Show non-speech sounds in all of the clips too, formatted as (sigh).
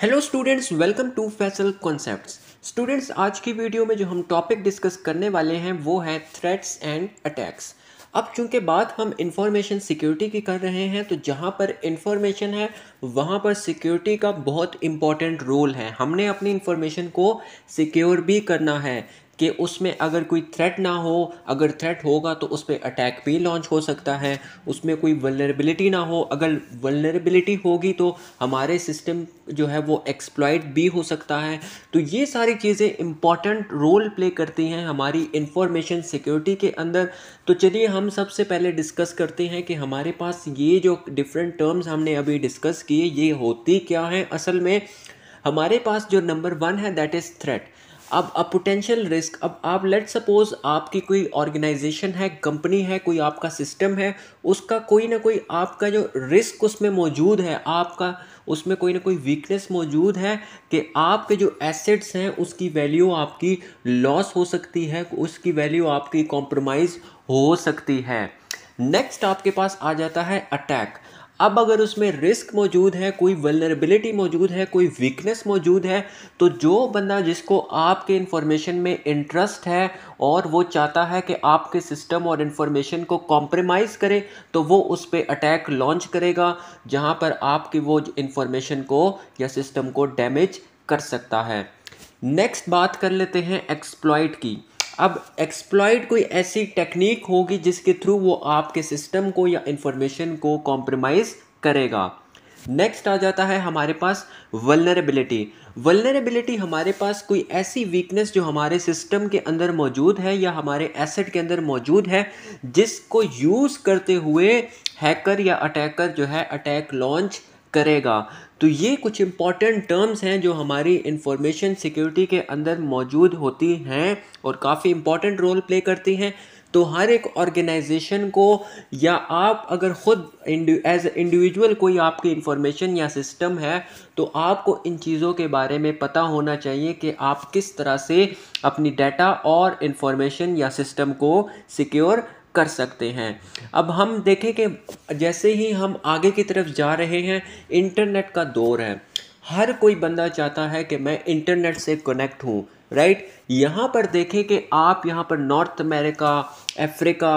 Hello students welcome to Faisal concepts students आज की video में जो हम टॉपिक डिस्कस करने वाले हैं वो है थ्रेट्स एंड अटैक्स अब चूंकि बात हम इंफॉर्मेशन सिक्योरिटी की कर रहे हैं तो जहाँ पर इंफॉर्मेशन है वहाँ पर सिक्योरिटी का बहुत इंपॉर्टेंट रोल है हमने अपनी इंफॉर्मेशन को सिक्योर भी करना है कि उसमें अगर कोई थ्रेट ना हो अगर थ्रेट होगा तो उस पर अटैक भी लॉन्च हो सकता है उसमें कोई वलरेबिलिटी ना हो अगर वलरेबिलिटी होगी तो हमारे सिस्टम जो है वो एक्सप्लॉयड भी हो सकता है तो ये सारी चीज़ें इम्पॉर्टेंट रोल प्ले करती हैं हमारी इंफॉर्मेशन सिक्योरिटी के अंदर तो चलिए हम सबसे पहले डिस्कस करते हैं कि हमारे पास ये जो डिफरेंट टर्म्स हमने अभी डिस्कस किए ये होती क्या हैं असल में हमारे पास जो नंबर वन है दैट इज़ थ्रेट अब अब पोटेंशियल रिस्क अब आप लेट सपोज आपकी कोई ऑर्गेनाइजेशन है कंपनी है कोई आपका सिस्टम है उसका कोई ना कोई आपका जो रिस्क उसमें मौजूद है आपका उसमें कोई ना कोई वीकनेस मौजूद है कि आपके जो एसेट्स हैं उसकी वैल्यू आपकी लॉस हो सकती है उसकी वैल्यू आपकी कॉम्प्रोमाइज़ हो सकती है नेक्स्ट आपके पास आ जाता है अटैक अब अगर उसमें रिस्क मौजूद है कोई वेलनरेबिलिटी मौजूद है कोई वीकनेस मौजूद है तो जो बंदा जिसको आपके इन्फॉर्मेशन में इंटरेस्ट है और वो चाहता है कि आपके सिस्टम और इन्फॉर्मेशन को कॉम्प्रोमाइज़ करे तो वो उस पर अटैक लॉन्च करेगा जहाँ पर आपकी वो इन्फॉर्मेशन को या सिस्टम को डैमेज कर सकता है नेक्स्ट बात कर लेते हैं एक्सप्लॉइट की अब एक्सप्लॉयड कोई ऐसी टेक्निक होगी जिसके थ्रू वो आपके सिस्टम को या इंफॉर्मेशन को कॉम्प्रोमाइज़ करेगा नेक्स्ट आ जाता है हमारे पास वलनरेबिलिटी वलनरेबिलिटी हमारे पास कोई ऐसी वीकनेस जो हमारे सिस्टम के अंदर मौजूद है या हमारे एसेट के अंदर मौजूद है जिसको यूज़ करते हुए हैकर या अटैकर जो है अटैक लॉन्च करेगा तो ये कुछ इम्पॉर्टेंट टर्म्स हैं जो हमारी इंफॉर्मेशन सिक्योरिटी के अंदर मौजूद होती हैं और काफ़ी इम्पॉर्टेंट रोल प्ले करती हैं तो हर एक ऑर्गेनाइजेशन को या आप अगर ख़ुद एज इंडिविजुअल कोई आपकी इंफॉर्मेशन या सिस्टम है तो आपको इन चीज़ों के बारे में पता होना चाहिए कि आप किस तरह से अपनी डाटा और इंफॉर्मेशन या सिस्टम को सिक्योर कर सकते हैं अब हम देखें कि जैसे ही हम आगे की तरफ जा रहे हैं इंटरनेट का दौर है हर कोई बंदा चाहता है कि मैं इंटरनेट से कनेक्ट हूँ राइट यहाँ पर देखें कि आप यहाँ पर नॉर्थ अमेरिका अफ्रीका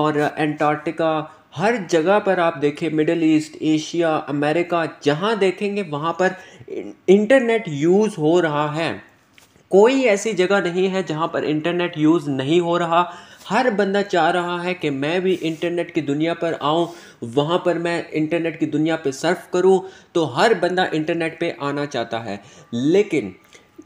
और एंटार्क्टिका हर जगह पर आप देखें मिडल ईस्ट एशिया अमेरिका जहाँ देखेंगे वहाँ पर इंटरनेट यूज़ हो रहा है कोई ऐसी जगह नहीं है जहाँ पर इंटरनेट यूज़ नहीं हो रहा हर बंदा चाह रहा है कि मैं भी इंटरनेट की दुनिया पर आऊँ वहाँ पर मैं इंटरनेट की दुनिया पे सर्फ करूँ तो हर बंदा इंटरनेट पे आना चाहता है लेकिन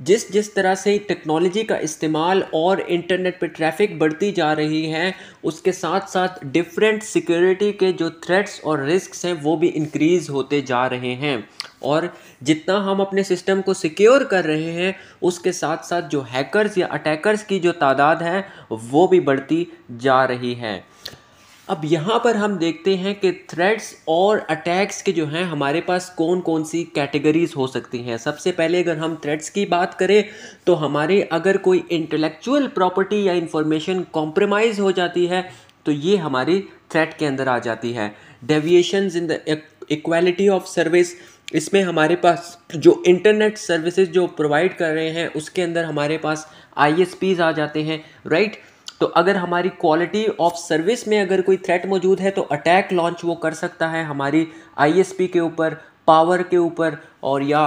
जिस जिस तरह से टेक्नोलॉजी का इस्तेमाल और इंटरनेट पे ट्रैफिक बढ़ती जा रही है उसके साथ साथ डिफरेंट सिक्योरिटी के जो थ्रेट्स और रिस्क हैं वो भी इंक्रीज़ होते जा रहे हैं और जितना हम अपने सिस्टम को सिक्योर कर रहे हैं उसके साथ साथ जो हैकर्स या अटैकर्स की जो तादाद है वो भी बढ़ती जा रही है अब यहाँ पर हम देखते हैं कि थ्रेड्स और अटैक्स के जो हैं हमारे पास कौन कौन सी कैटेगरीज हो सकती हैं सबसे पहले अगर हम थ्रेड्स की बात करें तो हमारे अगर कोई इंटेलेक्चुअल प्रॉपर्टी या इंफॉर्मेशन कॉम्प्रोमाइज़ हो जाती है तो ये हमारी थ्रेट के अंदर आ जाती है deviation in the equality of service इसमें हमारे पास जो इंटरनेट सर्विसेज जो प्रोवाइड कर रहे हैं उसके अंदर हमारे पास आई आ जाते हैं राइट तो अगर हमारी क्वालिटी ऑफ सर्विस में अगर कोई थ्रेट मौजूद है तो अटैक लॉन्च वो कर सकता है हमारी आई के ऊपर पावर के ऊपर और या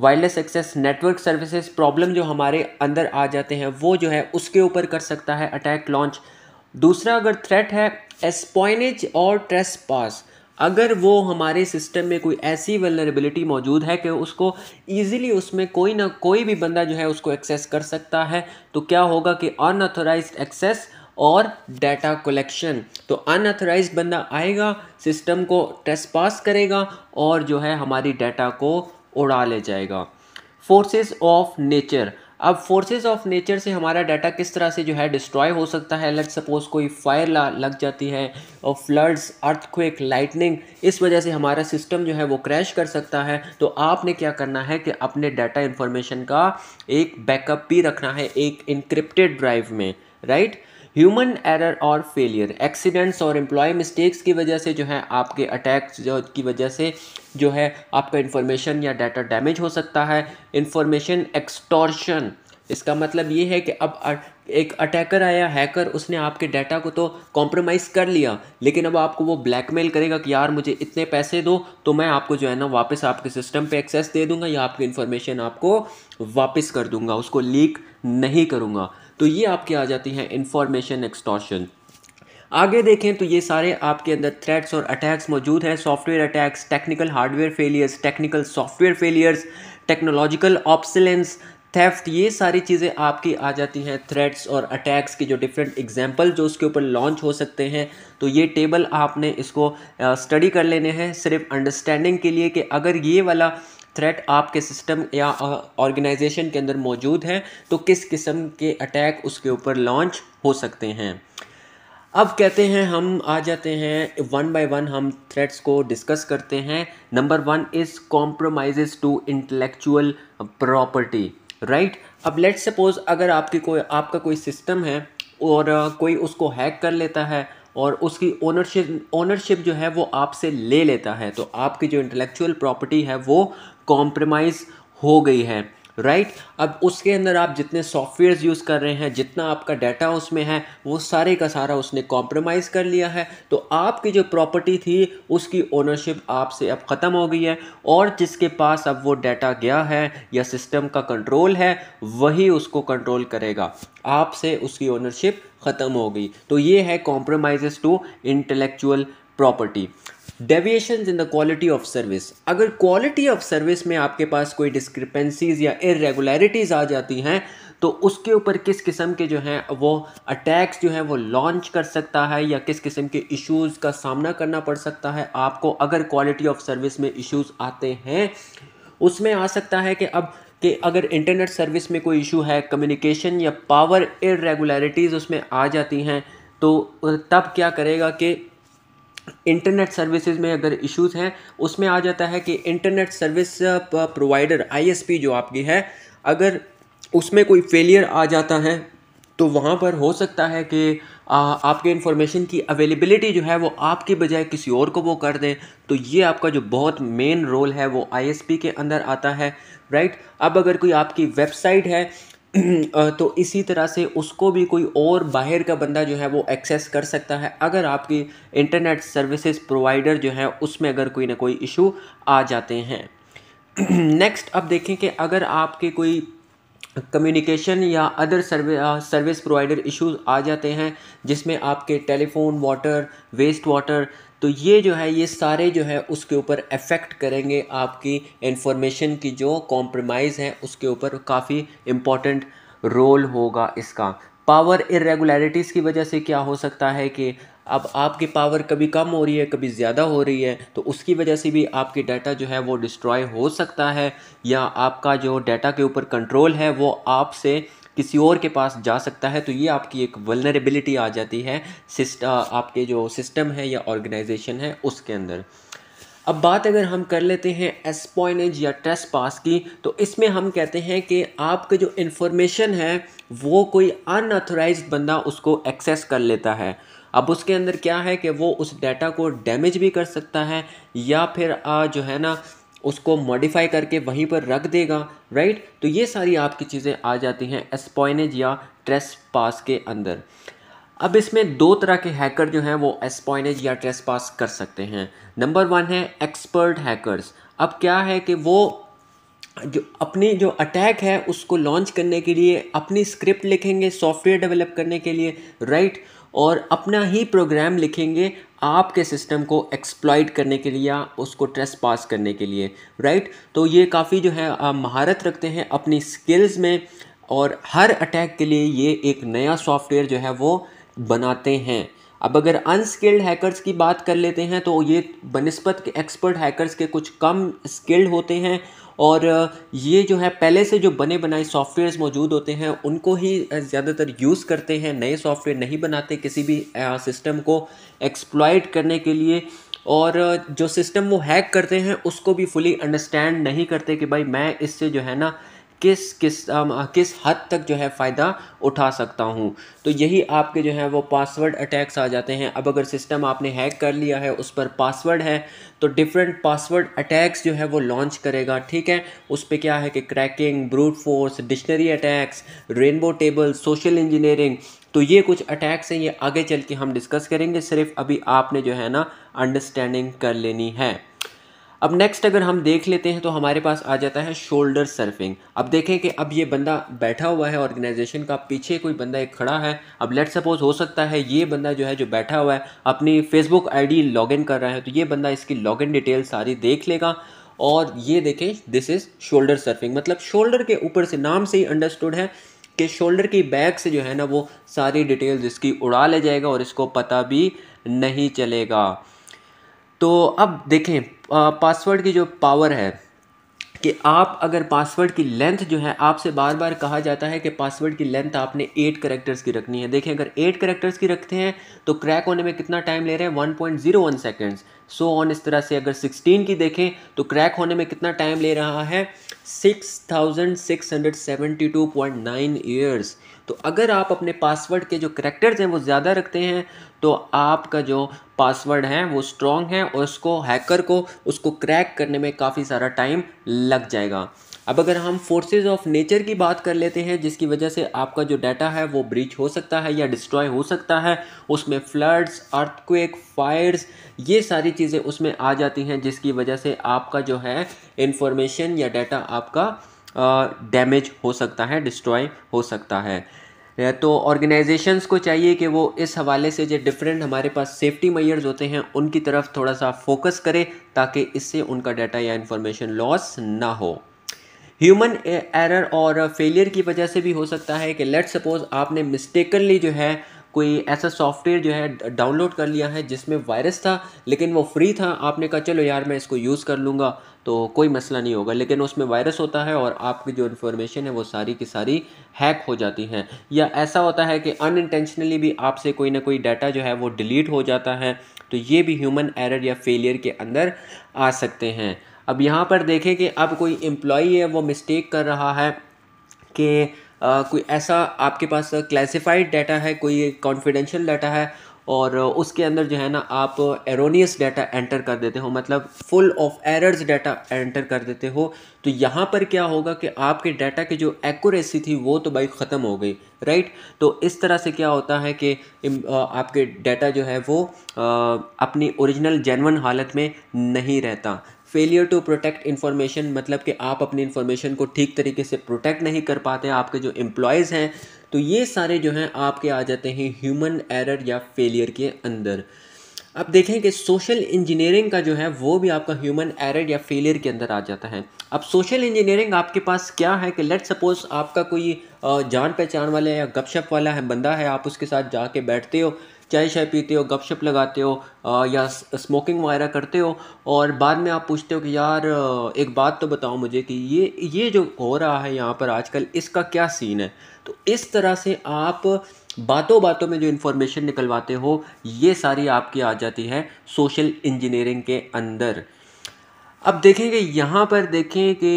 wireless access network services problem जो हमारे अंदर आ जाते हैं वो जो है उसके ऊपर कर सकता है अटैक लॉन्च दूसरा अगर थ्रेट है एस्पॉइनेज और ट्रेस पास अगर वो हमारे सिस्टम में कोई ऐसी वेलनरेबिलिटी मौजूद है कि उसको ईजिली उसमें कोई ना कोई भी बंदा जो है उसको एक्सेस कर सकता है तो क्या होगा कि अनऑथोराइज एक्सेस और डाटा कलेक्शन तो अनऑथोराइज बंदा आएगा सिस्टम को टेस्ट पास करेगा और जो है हमारी डाटा को उड़ा ले जाएगा फोर्सेस ऑफ नेचर अब फोर्सेस ऑफ नेचर से हमारा डाटा किस तरह से जो है डिस्ट्रॉय हो सकता है लेट सपोज कोई फायर लग जाती है और फ्लड्स अर्थक्वेक लाइटनिंग इस वजह से हमारा सिस्टम जो है वो क्रैश कर सकता है तो आपने क्या करना है कि अपने डाटा इन्फॉर्मेशन का एक बैकअप भी रखना है एक इनक्रिप्टेड ड्राइव में राइट right? ह्यूमन एरर और फेलियर एक्सीडेंट्स और एम्प्लॉय मिस्टेक्स की वजह से जो है आपके अटैक्स जो की वजह से जो है आपका इन्फॉर्मेशन या डाटा डैमेज हो सकता है इन्फॉर्मेशन एक्सटॉर्शन इसका मतलब ये है कि अब एक अटैकर आया हैकर उसने आपके डाटा को तो कॉम्प्रोमाइज़ कर लिया लेकिन अब आपको वो ब्लैकमेल करेगा कि यार मुझे इतने पैसे दो तो मैं आपको जो है ना वापस आपके सिस्टम पे एक्सेस दे दूंगा या आपकी इन्फॉर्मेशन आपको वापस कर दूंगा उसको लीक नहीं करूँगा तो ये आपकी आ जाती है इन्फॉर्मेशन एक्सटॉर्शन आगे देखें तो ये सारे आपके अंदर थ्रेट्स और अटैक्स मौजूद हैं software attacks technical hardware failures technical software failures technological obsolescence theft ये सारी चीज़ें आपकी आ जाती हैं थ्रेड्स और अटैक्स की जो डिफरेंट एग्जाम्पल जो उसके ऊपर लॉन्च हो सकते हैं तो ये टेबल आपने इसको स्टडी कर लेने हैं सिर्फ अंडरस्टैंडिंग के लिए कि अगर ये वाला थ्रेट आपके सिस्टम या ऑर्गेनाइजेशन के अंदर मौजूद है तो किस किस्म के अटैक उसके ऊपर लॉन्च हो सकते हैं अब कहते हैं हम आ जाते हैं वन बाय वन हम थ्रेट्स को डिस्कस करते हैं number one is compromise to intellectual property right अब लेट्स सपोज अगर आपकी कोई आपका कोई सिस्टम है और कोई उसको हैक कर लेता है और उसकी ओनरशिप ओनरशिप जो है वो आपसे ले लेता है तो आपकी जो इंटेलेक्चुअल प्रॉपर्टी है वो कॉम्प्रोमाइज़ हो गई है राइट right? अब उसके अंदर आप जितने सॉफ्टवेयर यूज़ कर रहे हैं जितना आपका डाटा उसमें है वो सारे का सारा उसने कॉम्प्रोमाइज़ कर लिया है तो आपकी जो प्रॉपर्टी थी उसकी ओनरशिप आपसे अब ख़त्म हो गई है और जिसके पास अब वो डाटा गया है या सिस्टम का कंट्रोल है वही उसको कंट्रोल करेगा आपसे उसकी ओनरशिप ख़त्म हो गई तो ये है compromise to intellectual property deviation in the quality of service अगर क्वालिटी ऑफ सर्विस में आपके पास कोई डिस्क्रिपेंसीज या इरेगुलरिटीज़ आ जाती हैं तो उसके ऊपर किस किस्म के जो हैं वो अटैक्स जो हैं वो लॉन्च कर सकता है या किस किस्म के इश्यूज़ का सामना करना पड़ सकता है आपको अगर क्वालिटी ऑफ सर्विस में इश्यूज़ आते हैं उसमें आ सकता है कि अब कि अगर इंटरनेट सर्विस में कोई इशू है कम्युनिकेशन या पावर इरेगुलरिटीज़ उसमें आ जाती हैं तो तब क्या करेगा कि इंटरनेट सर्विसेज में अगर इश्यूज़ हैं उसमें आ जाता है कि इंटरनेट सर्विस प्रोवाइडर आईएसपी जो आपकी है अगर उसमें कोई फेलियर आ जाता है तो वहाँ पर हो सकता है कि आ, आपके इंफॉर्मेशन की अवेलेबिलिटी जो है वो आपके बजाय किसी और को वो कर दें तो ये आपका जो बहुत मेन रोल है वो आईएसपी के अंदर आता है राइट अब अगर कोई आपकी वेबसाइट है तो इसी तरह से उसको भी कोई और बाहर का बंदा जो है वो एक्सेस कर सकता है अगर आपकी इंटरनेट सर्विसेज प्रोवाइडर जो है उसमें अगर कोई ना कोई इशू आ जाते हैं नेक्स्ट (clears throat) अब देखें कि अगर आपके कोई कम्युनिकेशन या other service service provider issues आ जाते हैं जिसमें आपके टेलीफोन वाटर वेस्ट वाटर तो ये जो है ये सारे जो है उसके ऊपर इफ़ेक्ट करेंगे आपकी इन्फॉर्मेशन की जो कॉम्प्रोमाइज़ है उसके ऊपर काफ़ी इम्पॉर्टेंट रोल होगा इसका पावर इरेगुलरिटीज़ की वजह से क्या हो सकता है कि अब आपकी पावर कभी कम हो रही है कभी ज़्यादा हो रही है तो उसकी वजह से भी आपके डाटा जो है वो डिस्ट्रॉय हो सकता है या आपका जो डाटा के ऊपर कंट्रोल है वो आपसे किसी और के पास जा सकता है तो ये आपकी एक वलनरेबिलिटी आ जाती है सिस्ट आपके जो सिस्टम है या ऑर्गेनाइजेशन है उसके अंदर अब बात अगर हम कर लेते हैं एस्पॉइनेज या ट्रेस पास की तो इसमें हम कहते हैं कि आपके जो इन्फॉर्मेशन है वो कोई अनऑथोराइज बंदा उसको एक्सेस कर लेता है अब उसके अंदर क्या है कि वो उस डाटा को डैमेज भी कर सकता है या फिर आ, जो है ना उसको मॉडिफाई करके वहीं पर रख देगा राइट तो ये सारी आपकी चीज़ें आ जाती हैं एस्पॉइनेज या ट्रेस पास के अंदर अब इसमें दो तरह के हैकर जो हैं वो एस्पॉइनेज या ट्रेस पास कर सकते हैं नंबर वन है एक्सपर्ट हैकरस अब क्या है कि वो जो अपनी जो अटैक है उसको लॉन्च करने के लिए अपनी स्क्रिप्ट लिखेंगे सॉफ्टवेयर डेवलप करने के लिए राइट right? और अपना ही प्रोग्राम लिखेंगे आपके सिस्टम को एक्सप्लॉइट करने के लिए या उसको ट्रेस पास करने के लिए राइट तो ये काफ़ी जो है महारत रखते हैं अपनी स्किल्स में और हर अटैक के लिए ये एक नया सॉफ्टवेयर जो है वो बनाते हैं अब अगर अनस्किल्ड हैकर्स की बात कर लेते हैं तो ये बनस्पत के एक्सपर्ट हैकर्स के कुछ कम स्किल्ड होते हैं और ये जो है पहले से जो बने बनाए सॉफ्टवेयर्स मौजूद होते हैं उनको ही ज़्यादातर यूज़ करते हैं नए सॉफ्टवेयर नहीं बनाते किसी भी सिस्टम को एक्सप्लॉयट करने के लिए और जो सिस्टम वो हैक करते हैं उसको भी फुली अंडरस्टैंड नहीं करते कि भाई मैं इससे जो है ना किस किस आ, किस हद तक जो है फ़ायदा उठा सकता हूँ तो यही आपके जो है वो पासवर्ड अटैक्स आ जाते हैं अब अगर सिस्टम आपने हैक कर लिया है उस पर पासवर्ड है तो डिफरेंट पासवर्ड अटैक्स जो है वो लॉन्च करेगा ठीक है उस पर क्या है कि cracking brute force dictionary attacks rainbow table social engineering तो ये कुछ अटैक्स हैं ये आगे चल के हम डिस्कस करेंगे सिर्फ अभी आपने जो है ना अंडरस्टैंडिंग कर लेनी है अब नेक्स्ट अगर हम देख लेते हैं तो हमारे पास आ जाता है शोल्डर सर्फिंग अब देखें कि अब ये बंदा बैठा हुआ है ऑर्गेनाइजेशन का पीछे कोई बंदा एक खड़ा है अब लेट सपोज हो सकता है ये बंदा जो है जो बैठा हुआ है अपनी फेसबुक आईडी लॉगिन कर रहा है तो ये बंदा इसकी लॉगिन डिटेल सारी देख लेगा और ये देखें दिस इज़ शोल्डर सर्फिंग मतलब शोल्डर के ऊपर से नाम से ही अंडरस्टूड है कि शोल्डर की बैग से जो है ना वो सारी डिटेल्स इसकी उड़ा ले जाएगा और इसको पता भी नहीं चलेगा तो अब देखें पासवर्ड की जो पावर है कि आप अगर पासवर्ड की लेंथ जो है आपसे बार बार कहा जाता है कि पासवर्ड की लेंथ आपने एट करेक्टर्स की रखनी है देखें अगर एट करेक्टर्स की रखते हैं तो क्रैक होने में कितना टाइम ले रहे हैं one point zero one seconds so so on इस तरह से अगर 16 की देखें तो क्रैक होने में कितना टाइम ले रहा है 6672.9 इयर्स तो अगर आप अपने पासवर्ड के जो करेक्टर्स हैं वो ज़्यादा रखते हैं तो आपका जो पासवर्ड है वो स्ट्रॉन्ग है और उसको हैकर को उसको क्रैक करने में काफ़ी सारा टाइम लग जाएगा अब अगर हम फोर्सेज ऑफ नेचर की बात कर लेते हैं जिसकी वजह से आपका जो डाटा है वो ब्रीच हो सकता है या डिस्ट्रॉय हो सकता है उसमें फ्लड्स अर्थक्वेक फायर्स ये सारी चीज़ें उसमें आ जाती हैं जिसकी वजह से आपका जो है इंफॉर्मेशन या डाटा आपका डैमेज हो सकता है डिस्ट्रॉय हो सकता है तो ऑर्गेनाइजेशंस को चाहिए कि वो इस हवाले से जो डिफरेंट हमारे पास सेफ्टी मैयर्स होते हैं उनकी तरफ थोड़ा सा फोकस करें ताकि इससे उनका डाटा या इन्फॉर्मेशन लॉस ना हो ह्यूमन एरर और फेलियर की वजह से भी हो सकता है कि लेट सपोज आपने मिस्टेकनली जो है कोई ऐसा सॉफ्टवेयर जो है डाउनलोड कर लिया है जिसमें वायरस था लेकिन वो फ्री था आपने कहा चलो यार मैं इसको यूज़ कर लूँगा तो कोई मसला नहीं होगा लेकिन उसमें वायरस होता है और आपकी जो इन्फॉर्मेशन है वो सारी की सारी हैक हो जाती हैं या ऐसा होता है कि अनइंटेंशनली भी आपसे कोई ना कोई डाटा जो है वो डिलीट हो जाता है तो ये भी ह्यूमन एरर या फेलियर के अंदर आ सकते हैं अब यहाँ पर देखें कि अब कोई एम्प्लॉई है वो मिस्टेक कर रहा है कि कोई ऐसा आपके पास क्लासिफाइड डाटा है कोई कॉन्फिडेंशियल डाटा है और उसके अंदर जो है ना आप एरोनियस डाटा एंटर कर देते हो मतलब full of errors data enter कर देते हो तो यहाँ पर क्या होगा कि आपके डाटा की जो एक्यूरेसी थी वो तो भाई ख़त्म हो गई राइट तो इस तरह से क्या होता है कि आपके डाटा जो है वो अपनी ओरिजिनल जेनवन हालत में नहीं रहता फेलियर टू प्रोटेक्ट इन्फॉर्मेशन मतलब कि आप अपनी इन्फॉर्मेशन को ठीक तरीके से प्रोटेक्ट नहीं कर पाते आपके जो एम्प्लॉयज़ हैं तो ये सारे जो हैं आपके आ जाते हैं ह्यूमन एरर या फेलियर के अंदर अब देखें कि सोशल इंजीनियरिंग का जो है वो भी आपका ह्यूमन एरर या फेलियर के अंदर आ जाता है अब सोशल इंजीनियरिंग आपके पास क्या है कि लेट सपोज आपका कोई जान पहचान वाला या गपशप वाला है बंदा है आप उसके साथ जाके बैठते हो चाय शाय पीते हो गपशप लगाते हो या स्मोकिंग वगैरह करते हो और बाद में आप पूछते हो कि यार एक बात तो बताओ मुझे कि ये ये जो हो रहा है यहाँ पर आजकल इसका क्या सीन है तो इस तरह से आप बातों बातों में जो इन्फॉर्मेशन निकलवाते हो ये सारी आपकी आ जाती है सोशल इंजीनियरिंग के अंदर अब देखेंगे यहाँ पर देखें कि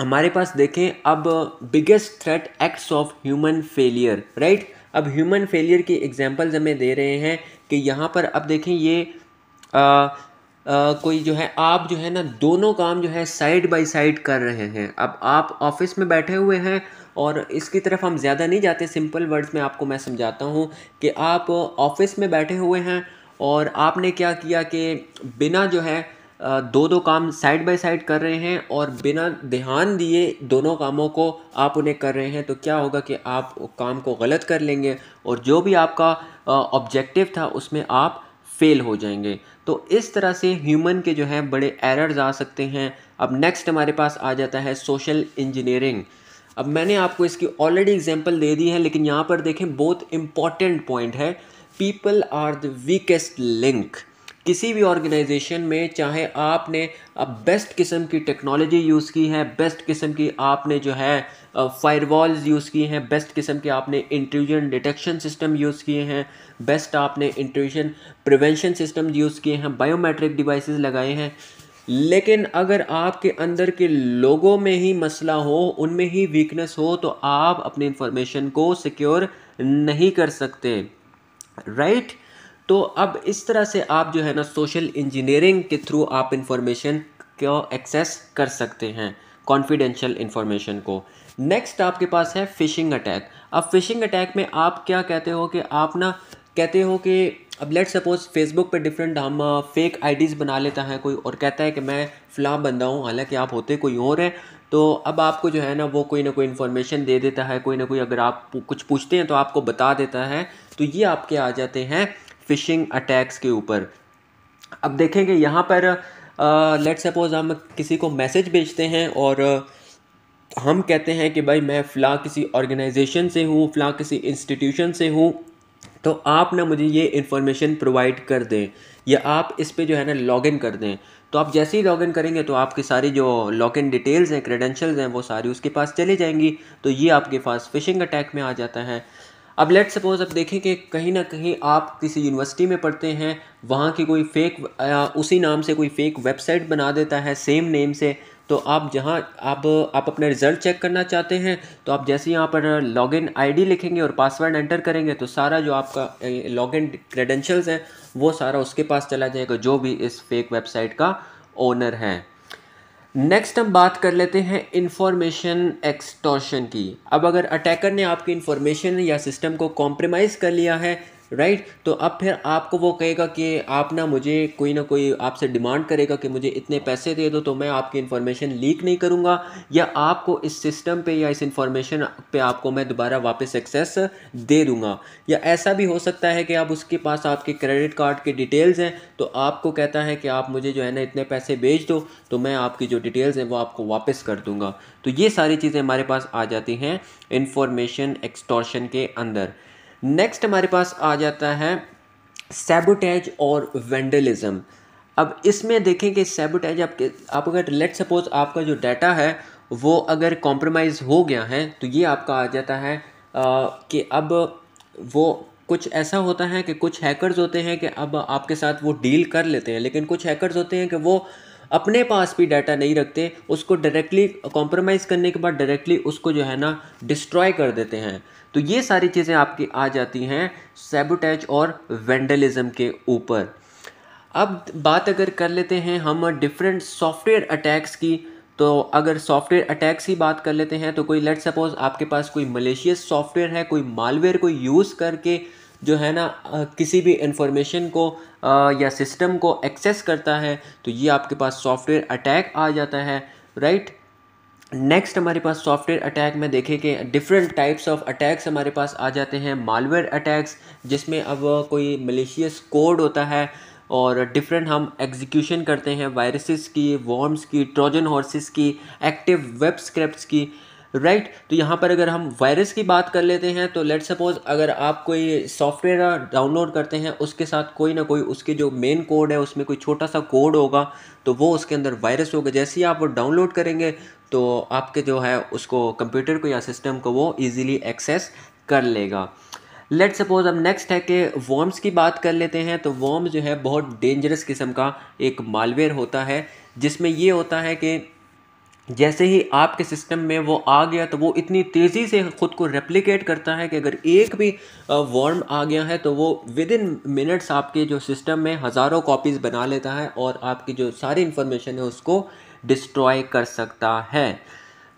हमारे पास देखें अब biggest threat acts of human failure right अब ह्यूमन फेलियर के एग्जाम्पल्स हमें दे रहे हैं कि यहाँ पर अब देखें ये आ, आ, कोई जो है आप जो है ना दोनों काम जो है साइड बाय साइड कर रहे हैं अब आप ऑफिस में बैठे हुए हैं और इसकी तरफ हम ज़्यादा नहीं जाते सिंपल वर्ड्स में आपको मैं समझाता हूँ कि आप ऑफिस में बैठे हुए हैं और आपने क्या किया कि बिना जो है दो दो काम साइड बाय साइड कर रहे हैं और बिना ध्यान दिए दोनों कामों को आप उन्हें कर रहे हैं तो क्या होगा कि आप काम को गलत कर लेंगे और जो भी आपका ऑब्जेक्टिव था उसमें आप फेल हो जाएंगे तो इस तरह से ह्यूमन के जो हैं बड़े एरर्स आ सकते हैं अब नेक्स्ट हमारे पास आ जाता है सोशल इंजीनियरिंग अब मैंने आपको इसकी ऑलरेडी एग्जाम्पल दे दी है लेकिन यहाँ पर देखें बहुत इम्पॉर्टेंट पॉइंट है people are the weakest link किसी भी ऑर्गेनाइजेशन में चाहे आपने अब बेस्ट किस्म की टेक्नोलॉजी यूज़ की है बेस्ट किस्म की आपने जो है फायरवॉल्स यूज़ किए हैं बेस्ट किस्म के आपने इंट्रूजन डिटेक्शन सिस्टम यूज़ किए हैं बेस्ट आपने इंट्रूजन प्रिवेंशन सिस्टम यूज़ किए हैं बायोमेट्रिक डिवाइसेस लगाए हैं लेकिन अगर आपके अंदर के लोगों में ही मसला हो उनमें ही वीकनेस हो तो आप अपनी इंफॉर्मेशन को सिक्योर नहीं कर सकते राइट right? तो अब इस तरह से आप जो है ना सोशल इंजीनियरिंग के थ्रू आप इंफॉर्मेशन को एक्सेस कर सकते हैं कॉन्फिडेंशियल इन्फॉर्मेशन को नेक्स्ट आपके पास है फ़िशिंग अटैक अब फ़िशिंग अटैक में आप क्या कहते हो कि आप ना कहते हो कि अब लेट सपोज फेसबुक पे डिफरेंट हम फेक आईडीज़ बना लेता है कोई और कहता है कि मैं फ़लाँ बंदा हूँ हालांकि आप होते कोई और हैं तो अब आपको जो है ना वो कोई ना कोई इन्फॉर्मेशन दे देता है कोई ना कोई अगर आप कुछ पूछते हैं तो आपको बता देता है तो ये आपके आ जाते हैं फ़िशिंग अटैक्स के ऊपर अब देखेंगे यहाँ पर लेट सपोज हम किसी को मैसेज भेजते हैं और हम कहते हैं कि भाई मैं फ़लाँ किसी ऑर्गेनाइजेशन से हूँ फ़लाँ किसी इंस्टीट्यूशन से हूँ तो आप ना मुझे ये इन्फॉर्मेशन प्रोवाइड कर दें या आप इस पर जो है ना लॉगिन कर दें तो आप जैसे ही लॉगिन करेंगे तो आपकी सारी जो लॉगिन डिटेल्स हैं क्रेडेंशियल्स हैं वो सारी उसके पास चली जाएंगी तो ये आपके पास फ़िशिंग अटैक में आ जाता है अब लेट सपोज अब देखें कि कहीं ना कहीं आप किसी यूनिवर्सिटी में पढ़ते हैं वहाँ की कोई फेक उसी नाम से कोई फेक वेबसाइट बना देता है सेम नेम से तो आप जहाँ आप आप अपने रिज़ल्ट चेक करना चाहते हैं तो आप जैसे यहाँ पर लॉगिन आईडी लिखेंगे और पासवर्ड एंटर करेंगे तो सारा जो आपका लॉगिन क्रेडेंशियल्स हैं वो सारा उसके पास चला जाएगा जो भी इस फेक वेबसाइट का ओनर है नेक्स्ट हम बात कर लेते हैं इंफॉर्मेशन एक्सटॉर्शन की अब अगर अटैकर ने आपकी इन्फॉर्मेशन या सिस्टम को कॉम्प्रोमाइज़ कर लिया है राइट तो अब फिर आपको वो कहेगा कि आप ना मुझे कोई ना कोई आपसे डिमांड करेगा कि मुझे इतने पैसे दे दो तो मैं आपकी इन्फॉर्मेशन लीक नहीं करूँगा या आपको इस सिस्टम पे या इस इन्फॉर्मेशन पे आपको मैं दोबारा वापस एक्सेस दे दूँगा या ऐसा भी हो सकता है कि आप उसके पास आपके क्रेडिट कार्ड के डिटेल्स हैं तो आपको कहता है कि आप मुझे जो है ना इतने पैसे भेज दो तो मैं आपकी जो डिटेल्स हैं वो आपको वापस कर दूँगा तो ये सारी चीज़ें हमारे पास आ जाती हैं इन्फॉर्मेशन एक्सटॉर्शन के अंदर नेक्स्ट हमारे पास आ जाता है सेबोटेज और वेंडलिज्म अब इसमें देखें कि सेबोटेज आपके आप अगर लेट सपोज आपका जो डाटा है वो अगर कॉम्प्रोमाइज़ हो गया है तो ये आपका आ जाता है आ, कि अब वो कुछ ऐसा होता है कि कुछ हैकर्स होते हैं कि अब आपके साथ वो डील कर लेते हैं लेकिन कुछ हैकर्स होते हैं कि वो अपने पास भी डाटा नहीं रखते उसको डायरेक्टली कॉम्प्रोमाइज़ करने के बाद डायरेक्टली उसको जो है ना डिस्ट्रॉय कर देते हैं तो ये सारी चीज़ें आपकी आ जाती हैं सेबोटैच और वेंडलिज़म के ऊपर अब बात अगर कर लेते हैं हम डिफरेंट सॉफ्टवेयर अटैक्स की तो अगर सॉफ्टवेयर अटैक्स की बात कर लेते हैं तो कोई लेट सपोज आपके पास कोई मलेशियस सॉफ्टवेयर है कोई मालवेयर को यूज़ करके जो है ना किसी भी इंफॉर्मेशन को या सिस्टम को एक्सेस करता है तो ये आपके पास सॉफ्टवेयर अटैक आ जाता है राइट नेक्स्ट हमारे पास सॉफ्टवेयर अटैक में देखें कि डिफरेंट टाइप्स ऑफ अटैक्स हमारे पास आ जाते हैं मालवेयर अटैक्स जिसमें अब कोई मलेशियस कोड होता है और डिफरेंट हम एग्जीक्यूशन करते हैं वायरसेस की वॉर्म्स की ट्रोजन हॉर्सेस की एक्टिव वेब स्क्रैप्ट की राइट right? तो यहाँ पर अगर हम वायरस की बात कर लेते हैं तो लेट सपोज अगर आप कोई सॉफ्टवेयर डाउनलोड करते हैं उसके साथ कोई ना कोई उसके जो मेन कोड है उसमें कोई छोटा सा कोड होगा तो वो उसके अंदर वायरस होगा जैसे ही आप वो डाउनलोड करेंगे तो आपके जो है उसको कंप्यूटर को या सिस्टम को वो ईजिली एक्सेस कर लेगा लेट सपोज अब नेक्स्ट है कि वॉम्स की बात कर लेते हैं तो वॉम जो है बहुत डेंजरस किस्म का एक मालवेयर होता है जिसमें ये होता है कि जैसे ही आपके सिस्टम में वो आ गया तो वो इतनी तेज़ी से ख़ुद को रेप्लिकेट करता है कि अगर एक भी वॉर्म आ गया है तो वो विद इन मिनट्स आपके जो सिस्टम में हज़ारों कॉपीज़ बना लेता है और आपकी जो सारी इन्फॉर्मेशन है उसको डिस्ट्रॉय कर सकता है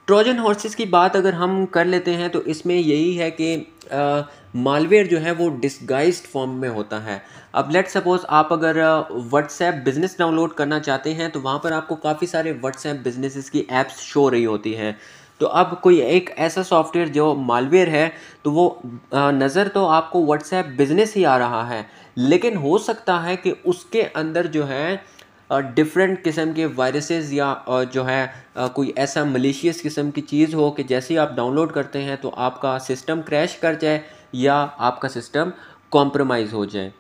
ट्रोजन हॉर्सेस की बात अगर हम कर लेते हैं तो इसमें यही है कि मालवेयर जो है वो डिस्गाइज फॉर्म में होता है अब लेट सपोज आप अगर व्हाट्सएप बिज़नेस डाउनलोड करना चाहते हैं तो वहाँ पर आपको काफ़ी सारे व्हाट्सएप बिजनेसेस की ऐप्स शो रही होती हैं तो अब कोई एक ऐसा सॉफ्टवेयर जो मालवेयर है तो वो नज़र तो आपको व्हाट्सएप बिज़नेस ही आ रहा है लेकिन हो सकता है कि उसके अंदर जो है डिफरेंट किस्म के वायरसेस या जो है कोई ऐसा मलेशियस किस्म की चीज़ हो कि जैसे ही आप डाउनलोड करते हैं तो आपका सिस्टम क्रैश कर जाए या आपका सिस्टम कॉम्प्रोमाइज़ हो जाए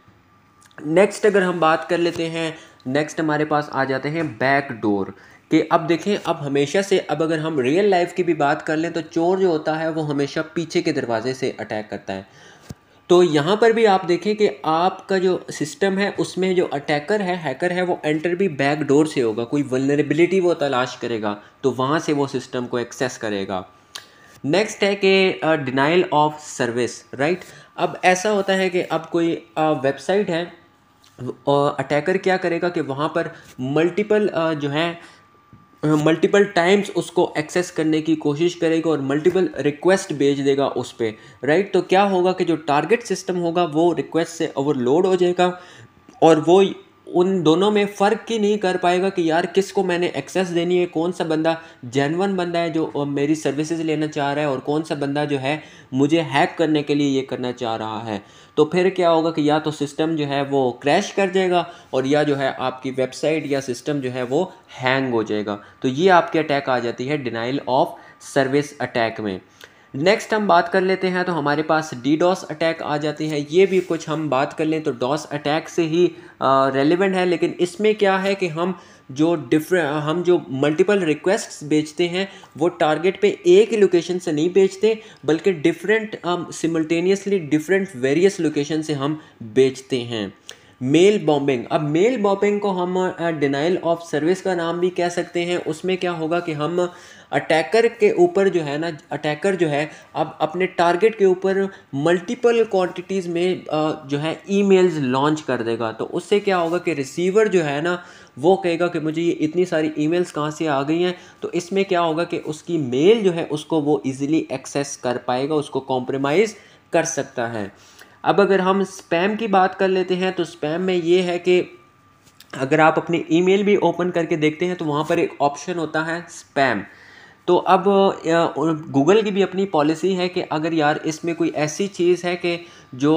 नेक्स्ट अगर हम बात कर लेते हैं नेक्स्ट हमारे पास आ जाते हैं बैक डोर कि अब देखें अब हमेशा से अब अगर हम रियल लाइफ की भी बात कर लें तो चोर जो होता है वो हमेशा पीछे के दरवाजे से अटैक करता है तो यहाँ पर भी आप देखें कि आपका जो सिस्टम है उसमें जो अटैकर है हैकर है वो एंटर भी बैक डोर से होगा कोई वनरेबिलिटी वो तलाश करेगा तो वहाँ से वो सिस्टम को एक्सेस करेगा नेक्स्ट है कि डिनाइल ऑफ सर्विस राइट अब ऐसा होता है कि अब कोई वेबसाइट है अटैकर क्या करेगा कि वहाँ पर मल्टीपल जो है मल्टीपल टाइम्स उसको एक्सेस करने की कोशिश करेगा और मल्टीपल रिक्वेस्ट भेज देगा उस पर राइट तो क्या होगा कि जो टारगेट सिस्टम होगा वो रिक्वेस्ट से ओवरलोड हो जाएगा और वो उन दोनों में फ़र्क ही नहीं कर पाएगा कि यार किसको मैंने एक्सेस देनी है कौन सा बंदा जेनवन बंदा है जो मेरी सर्विसेज लेना चाह रहा है और कौन सा बंदा जो है मुझे हैक करने के लिए ये करना चाह रहा है तो फिर क्या होगा कि या तो सिस्टम जो है वो क्रैश कर जाएगा और या जो है आपकी वेबसाइट या सिस्टम जो है वो हैंग हो जाएगा तो ये आपके अटैक आ जाती है डिनाइल ऑफ सर्विस अटैक में नेक्स्ट हम बात कर लेते हैं तो हमारे पास डी डॉस अटैक आ जाते हैं ये भी कुछ हम बात कर लें तो डॉस अटैक से ही रेलिवेंट है लेकिन इसमें क्या है कि हम जो डिफरें हम जो मल्टीपल रिक्वेस्ट्स भेजते हैं वो टारगेट पे एक ही लोकेशन से नहीं भेजते बल्कि different simultaneously different various location से हम भेजते हैं मेल बॉम्बिंग अब मेल बॉम्बिंग को हम डिनाइल ऑफ सर्विस का नाम भी कह सकते हैं उसमें क्या होगा कि हम अटैकर के ऊपर जो है ना अटैकर जो है अब अपने टारगेट के ऊपर मल्टीपल क्वांटिटीज़ में जो है ईमेल्स लॉन्च कर देगा तो उससे क्या होगा कि रिसीवर जो है ना वो कहेगा कि मुझे ये इतनी सारी ईमेल्स कहाँ से आ गई हैं तो इसमें क्या होगा कि उसकी मेल जो है उसको वो ईज़िली एक्सेस कर पाएगा उसको कॉम्प्रोमाइज़ कर सकता है अब अगर हम स्पैम की बात कर लेते हैं तो स्पैम में ये है कि अगर आप अपनी ईमेल भी ओपन करके देखते हैं तो वहाँ पर एक ऑप्शन होता है स्पैम तो अब गूगल की भी अपनी पॉलिसी है कि अगर यार इसमें कोई ऐसी चीज़ है कि जो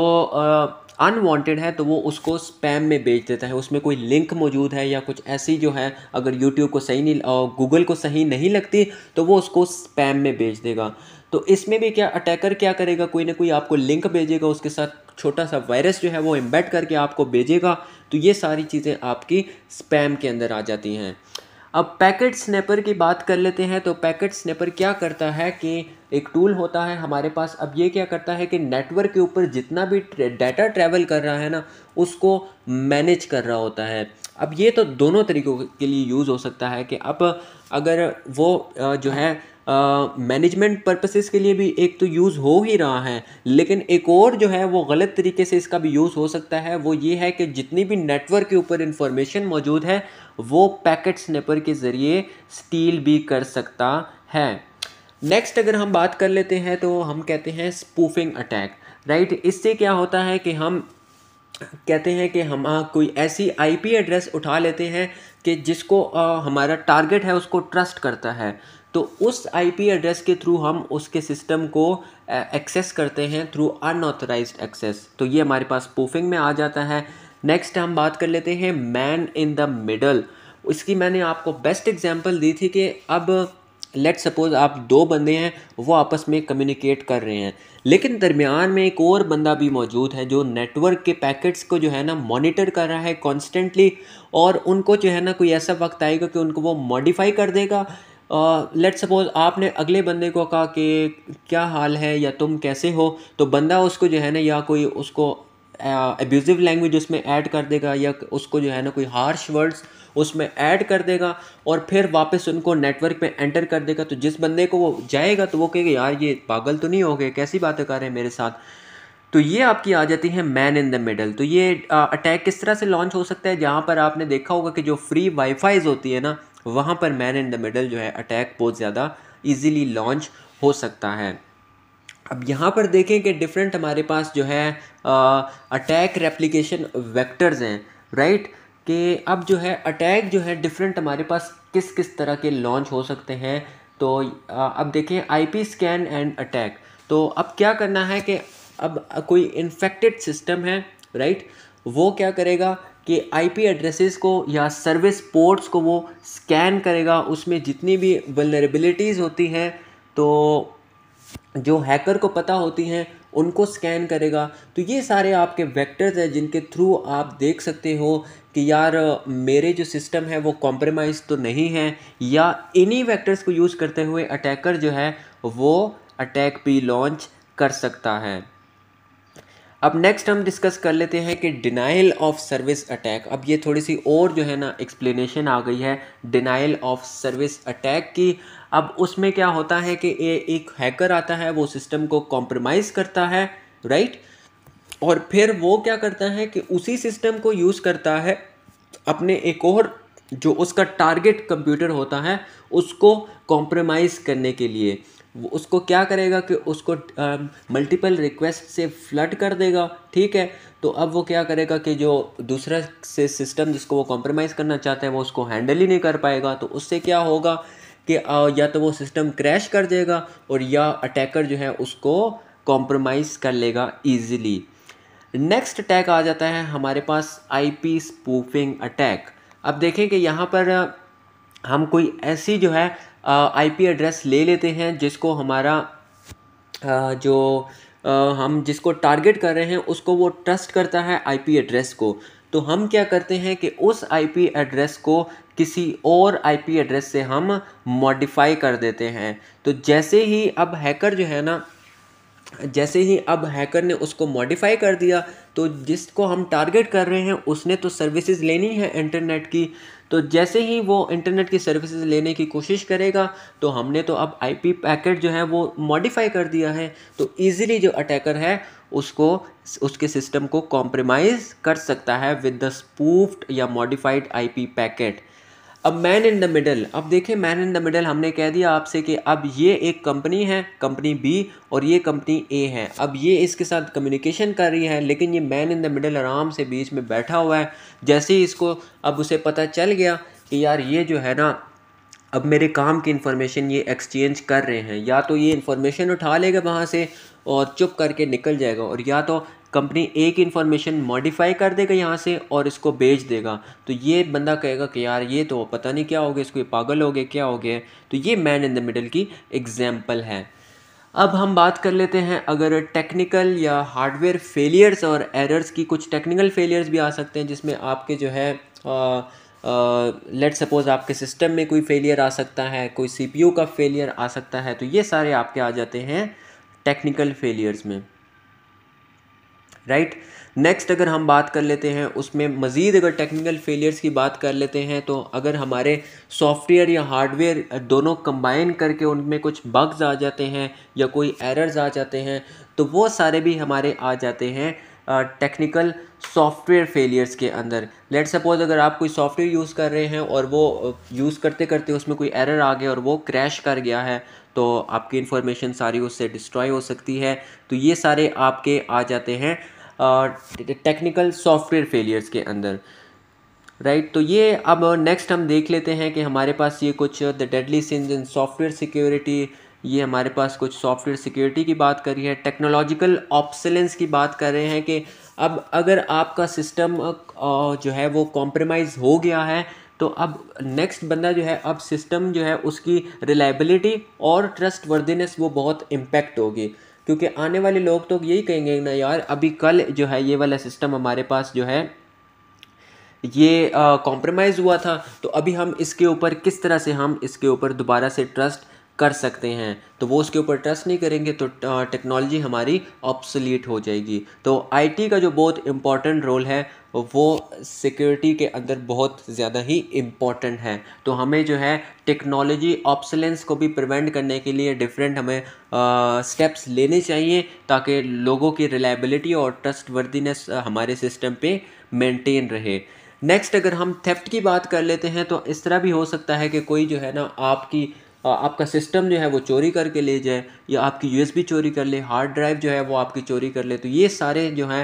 अनवांटेड है तो वो उसको स्पैम में बेच देता है उसमें कोई लिंक मौजूद है या कुछ ऐसी जो है अगर यूट्यूब को सही नहीं गूगल को सही नहीं लगती तो वो उसको स्पैम में बेच देगा तो इसमें भी क्या अटैकर क्या करेगा कोई ना कोई आपको लिंक भेजेगा उसके साथ छोटा सा वायरस जो है वो इम्बेट करके आपको भेजेगा तो ये सारी चीज़ें आपकी स्पैम के अंदर आ जाती हैं अब पैकेट स्नैपर की बात कर लेते हैं तो पैकेट स्नैपर क्या करता है कि एक टूल होता है हमारे पास अब ये क्या करता है कि नेटवर्क के ऊपर जितना भी डाटा ट्रैवल कर रहा है ना उसको मैनेज कर रहा होता है अब ये तो दोनों तरीक़ों के लिए यूज़ हो सकता है कि अब अगर वो जो है मैनेजमेंट पर्पसेस के लिए भी एक तो यूज़ हो ही रहा है लेकिन एक और जो है वो गलत तरीके से इसका भी यूज़ हो सकता है वो ये है कि जितनी भी नेटवर्क के ऊपर इंफॉर्मेशन मौजूद है वो पैकेट स्नेपर के ज़रिए स्टील भी कर सकता है नेक्स्ट अगर हम बात कर लेते हैं तो हम कहते हैं स्पूफिंग अटैक राइट इससे क्या होता है कि हम कहते हैं कि हम आ, कोई ऐसी आईपी एड्रेस उठा लेते हैं कि जिसको आ, हमारा टारगेट है उसको ट्रस्ट करता है तो उस आईपी एड्रेस के थ्रू हम उसके सिस्टम को एक्सेस करते हैं थ्रू अनऑथराइज एक्सेस तो ये हमारे पास पूफिंग में आ जाता है नेक्स्ट हम बात कर लेते हैं मैन इन द मिडल इसकी मैंने आपको बेस्ट एग्जाम्पल दी थी कि अब लेट सपोज आप दो बंदे हैं वो आपस में कम्युनिकेट कर रहे हैं लेकिन दरमियान में एक और बंदा भी मौजूद है जो नेटवर्क के पैकेट्स को जो है ना मॉनिटर कर रहा है कॉन्स्टेंटली और उनको जो है ना कोई ऐसा वक्त आएगा कि उनको वो मॉडिफाई कर देगा लेट सपोज़ आपने अगले बंदे को कहा कि क्या हाल है या तुम कैसे हो तो बंदा उसको जो है ना या कोई उसको एब्यूज़िव लैंग्वेज उसमें ऐड कर देगा या उसको जो है ना कोई हार्श वर्ड्स उसमें ऐड कर देगा और फिर वापस उनको नेटवर्क पे एंटर कर देगा तो जिस बंदे को वो जाएगा तो वो कहेगा यार ये पागल तो नहीं हो गए कैसी बातें कर रहे हैं मेरे साथ तो ये आपकी आ जाती है मैन इन द मिडल तो ये अटैक किस तरह से लॉन्च हो सकता है जहाँ पर आपने देखा होगा कि जो फ्री वाईफाइज होती है ना वहाँ पर मैन इन द मिडल जो है अटैक बहुत ज़्यादा ईजीली लॉन्च हो सकता है अब यहाँ पर देखें कि डिफरेंट हमारे पास जो है अटैक रेप्लिकेशन वेक्टर्स हैं राइट कि अब जो है अटैक जो है डिफरेंट हमारे पास किस किस तरह के लॉन्च हो सकते हैं तो आ, अब देखें आईपी स्कैन एंड अटैक तो अब क्या करना है कि अब कोई इन्फेक्टेड सिस्टम है राइट वो क्या करेगा कि आईपी एड्रेसेस को या सर्विस पोर्ट्स को वो स्कैन करेगा उसमें जितनी भी वलरेबिलिटीज़ होती हैं तो जो हैकर को पता होती हैं उनको स्कैन करेगा तो ये सारे आपके वेक्टर्स हैं जिनके थ्रू आप देख सकते हो कि यार मेरे जो सिस्टम है वो कॉम्प्रोमाइज़ तो नहीं है या इन्हीं वेक्टर्स को यूज़ करते हुए अटैकर जो है वो अटैक भी लॉन्च कर सकता है अब नेक्स्ट हम डिस्कस कर लेते हैं कि डिनाइल ऑफ सर्विस अटैक अब ये थोड़ी सी और जो है ना एक्सप्लेनेशन आ गई है डिनाइल ऑफ सर्विस अटैक की अब उसमें क्या होता है कि एक हैकर आता है वो सिस्टम को कॉम्प्रोमाइज़ करता है राइट और फिर वो क्या करता है कि उसी सिस्टम को यूज़ करता है अपने एक और जो उसका टारगेट कंप्यूटर होता है उसको कॉम्प्रोमाइज़ करने के लिए उसको क्या करेगा कि उसको मल्टीपल रिक्वेस्ट से फ्लड कर देगा ठीक है तो अब वो क्या करेगा कि जो दूसरा से सिस्टम जिसको वो कॉम्प्रोमाइज़ करना चाहता है वो उसको हैंडल ही नहीं कर पाएगा तो उससे क्या होगा कि या तो वो सिस्टम क्रैश कर जाएगा और या अटैकर जो है उसको कॉम्प्रोमाइज़ कर लेगा ईजिली नेक्स्ट अटैक आ जाता है हमारे पास आई पी स्पूफिंग अटैक अब देखें कि यहाँ पर हम कोई ऐसी जो है आई पी एड्रेस ले लेते हैं जिसको हमारा जो हम जिसको टारगेट कर रहे हैं उसको वो ट्रस्ट करता है आईपी एड्रेस को तो हम क्या करते हैं कि उस आईपी एड्रेस को किसी और आईपी एड्रेस से हम मॉडिफाई कर देते हैं तो जैसे ही अब हैकर जो है ना जैसे ही अब हैकर ने उसको मॉडिफाई कर दिया तो जिसको हम टारगेट कर रहे हैं उसने तो सर्विसेज लेनी है इंटरनेट की तो जैसे ही वो इंटरनेट की सर्विसेज लेने की कोशिश करेगा तो हमने तो अब आईपी पैकेट जो है वो मॉडिफाई कर दिया है तो इजीली जो अटैकर है उसको उसके सिस्टम को कॉम्प्रोमाइज़ कर सकता है विद द स्पूफ्ड या मॉडिफाइड आईपी पैकेट अब मैन इन द मिडल अब देखिए मैन इन द मिडल हमने कह दिया आपसे कि अब ये एक कंपनी है कंपनी बी और ये कंपनी ए है अब ये इसके साथ कम्युनिकेशन कर रही है लेकिन ये मैन इन द मिडल आराम से बीच में बैठा हुआ है जैसे ही इसको अब उसे पता चल गया कि यार ये जो है ना अब मेरे काम की इन्फॉर्मेशन ये एक्सचेंज कर रहे हैं या तो ये इन्फॉर्मेशन उठा लेगा वहाँ से और चुप करके निकल जाएगा और या तो कंपनी ए की इन्फॉर्मेशन मॉडिफाई कर देगा यहाँ से और इसको बेच देगा तो ये बंदा कहेगा कि यार ये तो पता नहीं क्या हो गया इसको ये पागल हो गया क्या हो गया तो ये मैन इन द मिडल की एग्जाम्पल है अब हम बात कर लेते हैं अगर टेक्निकल या हार्डवेयर फेलियर्स और एरर्स की कुछ टेक्निकल फेलियर्स भी आ सकते हैं जिसमें आपके जो है आ, लेट uh, सपोज़ आपके सिस्टम में कोई फेलियर आ सकता है कोई सीपीयू का फेलियर आ सकता है तो ये सारे आपके आ जाते हैं टेक्निकल फेलियर्स में राइट नेक्स्ट अगर हम बात कर लेते हैं उसमें मज़ीद अगर टेक्निकल फेलियर्स की बात कर लेते हैं तो अगर हमारे सॉफ्टवेयर या हार्डवेयर दोनों कंबाइन करके उनमें कुछ बग्स आ जाते हैं या कोई एरर्स आ जाते हैं तो वो सारे भी हमारे आ जाते हैं टेक्निकल सॉफ्टवेयर फेलियर्स के अंदर लेट सपोज अगर आप कोई सॉफ्टवेयर यूज़ कर रहे हैं और वो यूज़ करते करते उसमें कोई एरर आ गया और वो क्रैश कर गया है तो आपकी इन्फॉर्मेशन सारी उससे डिस्ट्रॉय हो सकती है तो ये सारे आपके आ जाते हैं टेक्निकल सॉफ्टवेयर फेलियर्स के अंदर राइट right, तो ये अब नेक्स्ट हम देख लेते हैं कि हमारे पास ये कुछ the deadly sins in software security ये हमारे पास कुछ सॉफ्टवेयर सिक्योरिटी की बात करी है टेक्नोलॉजिकल ऑप्सलेंस की बात कर रहे हैं कि अब अगर आपका सिस्टम जो है वो कॉम्प्रोमाइज़ हो गया है तो अब नेक्स्ट बंदा जो है अब सिस्टम जो है उसकी रिलायबिलिटी और ट्रस्ट वर्दीनेस वो बहुत इम्पेक्ट होगी क्योंकि आने वाले लोग तो यही कहेंगे ना यार अभी कल जो है ये वाला सिस्टम हमारे पास जो है ये कॉम्प्रोमाइज़ हुआ था तो अभी हम इसके ऊपर किस तरह से हम इसके ऊपर दोबारा से ट्रस्ट कर सकते हैं तो वो उसके ऊपर ट्रस्ट नहीं करेंगे तो टेक्नोलॉजी हमारी ऑप्सलीट हो जाएगी तो आईटी का जो बहुत इम्पॉर्टेंट रोल है वो सिक्योरिटी के अंदर बहुत ज़्यादा ही इम्पॉर्टेंट है तो हमें जो है टेक्नोलॉजी ऑप्सलेंस को भी प्रिवेंट करने के लिए डिफरेंट हमें स्टेप्स लेने चाहिए ताकि लोगों की रिलायबिलिटी और ट्रस्ट वर्दीनेस हमारे सिस्टम पे मेंटेन रहे नेक्स्ट अगर हम थेफ्ट की बात कर लेते हैं तो इस तरह भी हो सकता है कि कोई जो है ना आपकी आपका सिस्टम जो है वो चोरी करके ले जाए या आपकी यूएसबी चोरी कर ले हार्ड ड्राइव जो है वो आपकी चोरी कर ले तो ये सारे जो हैं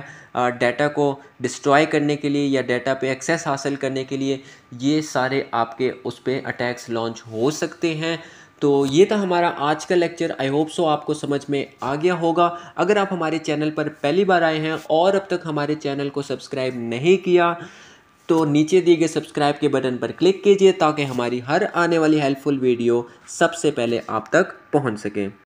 डाटा को डिस्ट्रॉय करने के लिए या डाटा पे एक्सेस हासिल करने के लिए ये सारे आपके उस पर अटैक्स लॉन्च हो सकते हैं तो ये था हमारा आज का लेक्चर आई होप सो आपको समझ में आ गया होगा अगर आप हमारे चैनल पर पहली बार आए हैं और अब तक हमारे चैनल को सब्सक्राइब नहीं किया तो नीचे दिए गए सब्सक्राइब के बटन पर क्लिक कीजिए ताकि हमारी हर आने वाली हेल्पफुल वीडियो सबसे पहले आप तक पहुंच सके